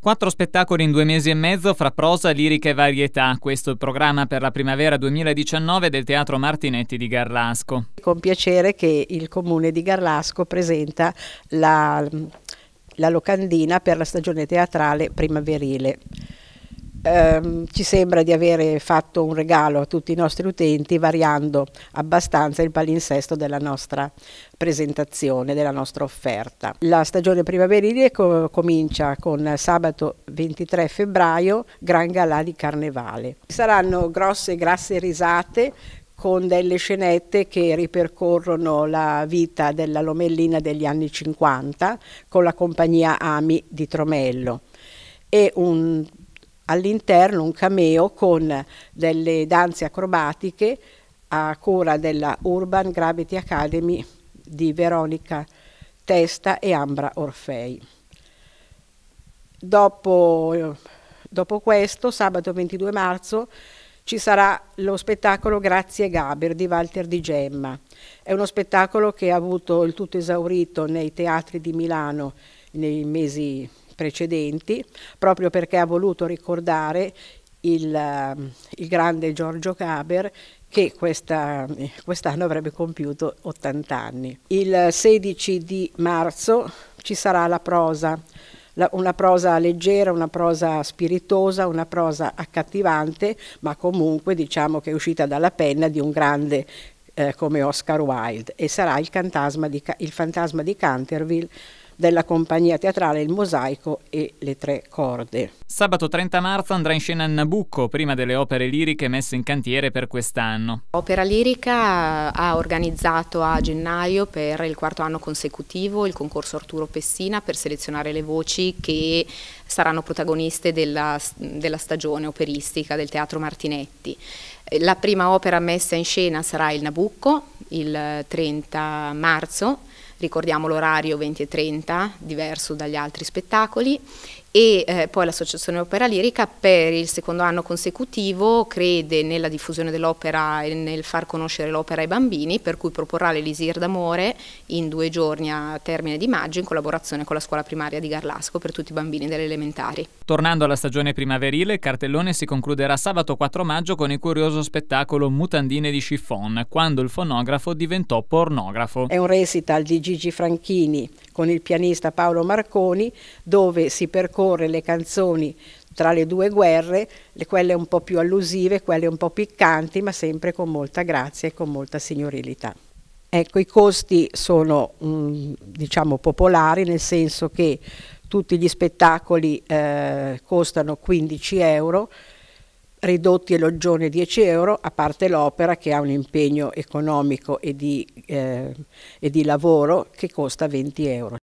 Quattro spettacoli in due mesi e mezzo fra prosa, lirica e varietà. Questo è il programma per la primavera 2019 del Teatro Martinetti di Garlasco. Con piacere che il comune di Garlasco presenta la, la locandina per la stagione teatrale primaverile ehm, ci sembra di avere fatto un regalo a tutti i nostri utenti variando abbastanza il palinsesto della nostra presentazione, della nostra offerta. La stagione primaverile co comincia con sabato 23 febbraio, Gran Galà di Carnevale. Saranno grosse, e grasse risate con delle scenette che ripercorrono la vita della Lomellina degli anni 50 con la compagnia Ami di Tromello e un all'interno un cameo con delle danze acrobatiche a cura della Urban Gravity Academy di Veronica Testa e Ambra Orfei. Dopo, dopo questo, sabato 22 marzo, ci sarà lo spettacolo Grazie Gaber di Walter Di Gemma. È uno spettacolo che ha avuto il tutto esaurito nei teatri di Milano nei mesi precedenti, proprio perché ha voluto ricordare il, eh, il grande Giorgio Caber che quest'anno avrebbe compiuto 80 anni. Il 16 di marzo ci sarà la prosa, la, una prosa leggera, una prosa spiritosa, una prosa accattivante, ma comunque diciamo che è uscita dalla penna di un grande eh, come Oscar Wilde e sarà il, di, il fantasma di Canterville della compagnia teatrale Il Mosaico e Le Tre Corde. Sabato 30 marzo andrà in scena Nabucco, prima delle opere liriche messe in cantiere per quest'anno. Opera Lirica eh, ha organizzato a gennaio per il quarto anno consecutivo il concorso Arturo Pessina per selezionare le voci che saranno protagoniste della, della stagione operistica del Teatro Martinetti. Eh, la prima opera messa in scena sarà il Nabucco il 30 marzo ricordiamo l'orario 20.30, diverso dagli altri spettacoli e eh, poi l'Associazione Opera Lirica per il secondo anno consecutivo crede nella diffusione dell'opera e nel far conoscere l'opera ai bambini, per cui proporrà l'Elisir d'Amore in due giorni a termine di maggio in collaborazione con la scuola primaria di Garlasco per tutti i bambini delle elementari. Tornando alla stagione primaverile, il cartellone si concluderà sabato 4 maggio con il curioso spettacolo Mutandine di Chiffon, quando il fonografo diventò pornografo. È un recital di Gigi Franchini con il pianista Paolo Marconi dove si percorre riproporre le canzoni tra le due guerre, quelle un po' più allusive, quelle un po' piccanti, ma sempre con molta grazia e con molta signorilità. Ecco, i costi sono mh, mm, diciamo popolari, nel senso che tutti gli spettacoli eh, costano 15 euro, ridotti e loggione 10 euro, a parte l'opera che ha un impegno economico e di, eh, e di lavoro che costa 20 euro.